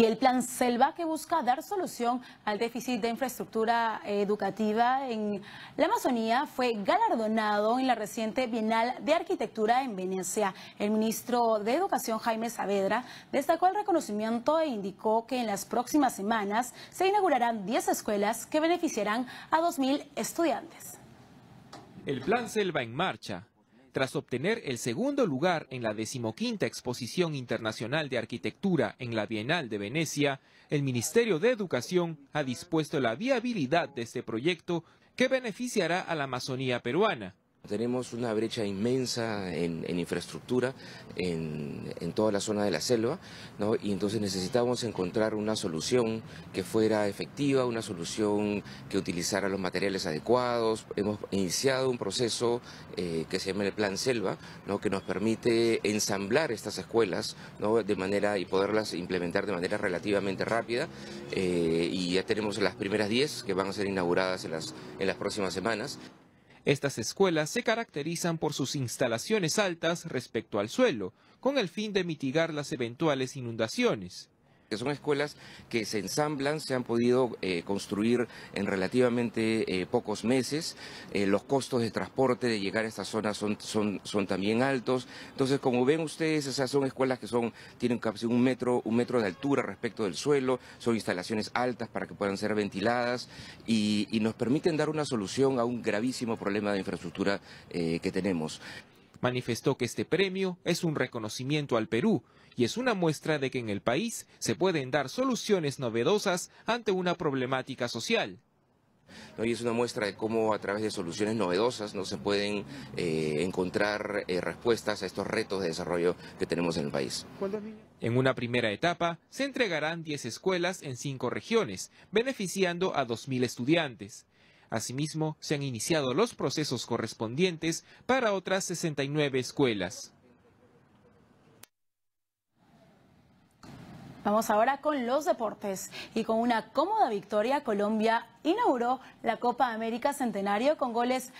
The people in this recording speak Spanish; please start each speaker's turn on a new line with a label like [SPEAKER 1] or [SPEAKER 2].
[SPEAKER 1] y el Plan Selva que busca dar solución al déficit de infraestructura educativa en la Amazonía fue galardonado en la reciente Bienal de Arquitectura en Venecia. El ministro de Educación, Jaime Saavedra, destacó el reconocimiento e indicó que en las próximas semanas se inaugurarán 10 escuelas que beneficiarán a 2.000 estudiantes.
[SPEAKER 2] El Plan Selva en Marcha tras obtener el segundo lugar en la decimoquinta Exposición Internacional de Arquitectura en la Bienal de Venecia, el Ministerio de Educación ha dispuesto la viabilidad de este proyecto que beneficiará a la Amazonía peruana. Tenemos
[SPEAKER 3] una brecha inmensa en, infraestructura en, toda la zona de la selva, ¿no? y entonces necesitamos encontrar una solución que fuera efectiva, una solución que utilizara los materiales adecuados. Hemos iniciado un proceso eh, que se llama el Plan Selva, ¿no? que nos permite ensamblar estas escuelas ¿no? de manera y poderlas implementar de manera relativamente rápida. Eh, y ya tenemos las primeras
[SPEAKER 2] 10 que van a ser inauguradas las, en las próximas semanas. Estas escuelas se caracterizan por sus instalaciones altas respecto al suelo, con el fin de mitigar las eventuales inundaciones que son escuelas que se ensamblan, se han podido eh, construir
[SPEAKER 3] en relativamente eh, pocos meses, eh, los costos de transporte de llegar a estas zonas son, también altos, entonces como ven ustedes, esas son escuelas que son, tienen casi un metro, metro de altura respecto del suelo, son instalaciones altas para que puedan ser ventiladas y nos permiten dar una solución a un gravísimo problema de infraestructura que tenemos.
[SPEAKER 2] Manifestó que este premio es un reconocimiento al Perú y es una muestra de que en el país se pueden dar soluciones novedosas ante una problemática social.
[SPEAKER 3] Y es una muestra de cómo a través de soluciones novedosas no se pueden eh, encontrar eh, respuestas a estos retos de desarrollo que tenemos en el país.
[SPEAKER 2] En una primera etapa se entregarán 10 escuelas en 5 regiones, beneficiando a 2.000 estudiantes. Asimismo, se han iniciado los procesos correspondientes para otras 69 escuelas.
[SPEAKER 1] Vamos ahora con los deportes y con una cómoda victoria Colombia inauguró la Copa América Centenario con goles